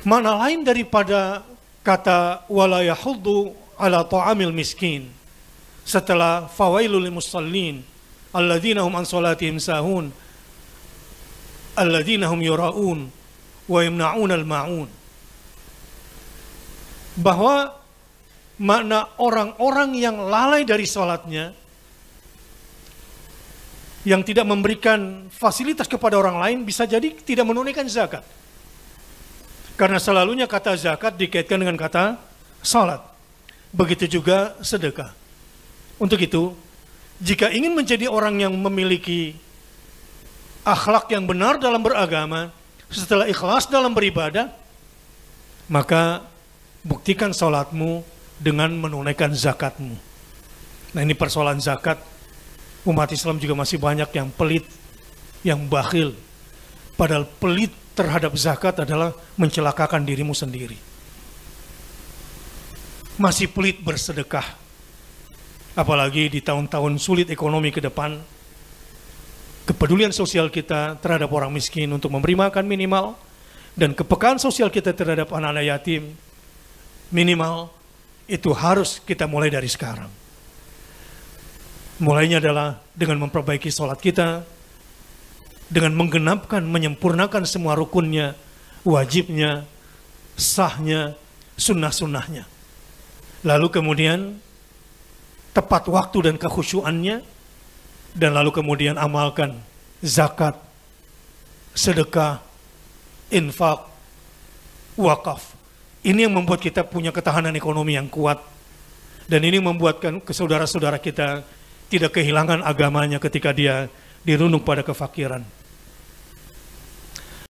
Mana lain daripada kata walayahudu ala ta'amil miskin. Setelah fawailul musallin alladzina hum an salatihim sahun alladzina hum yuraun wa yamnaun al maun. Bahwa makna orang-orang yang lalai dari sholatnya, yang tidak memberikan fasilitas kepada orang lain bisa jadi tidak menunaikan zakat. Karena selalunya kata zakat dikaitkan dengan kata salat. Begitu juga sedekah. Untuk itu, jika ingin menjadi orang yang memiliki akhlak yang benar dalam beragama, setelah ikhlas dalam beribadah, maka buktikan salatmu dengan menunaikan zakatmu. Nah ini persoalan zakat, umat Islam juga masih banyak yang pelit, yang bakhil. Padahal pelit terhadap zakat adalah mencelakakan dirimu sendiri. Masih pelit bersedekah. Apalagi di tahun-tahun sulit ekonomi ke depan, kepedulian sosial kita terhadap orang miskin untuk memberi makan minimal, dan kepekaan sosial kita terhadap anak-anak yatim minimal, itu harus kita mulai dari sekarang. Mulainya adalah dengan memperbaiki sholat kita, dengan menggenapkan, menyempurnakan semua rukunnya, wajibnya, sahnya, sunnah-sunnahnya. Lalu kemudian tepat waktu dan kehusuannya, dan lalu kemudian amalkan zakat, sedekah, infak, wakaf. Ini yang membuat kita punya ketahanan ekonomi yang kuat. Dan ini membuatkan kesaudara saudara kita tidak kehilangan agamanya ketika dia dirundung pada kefakiran.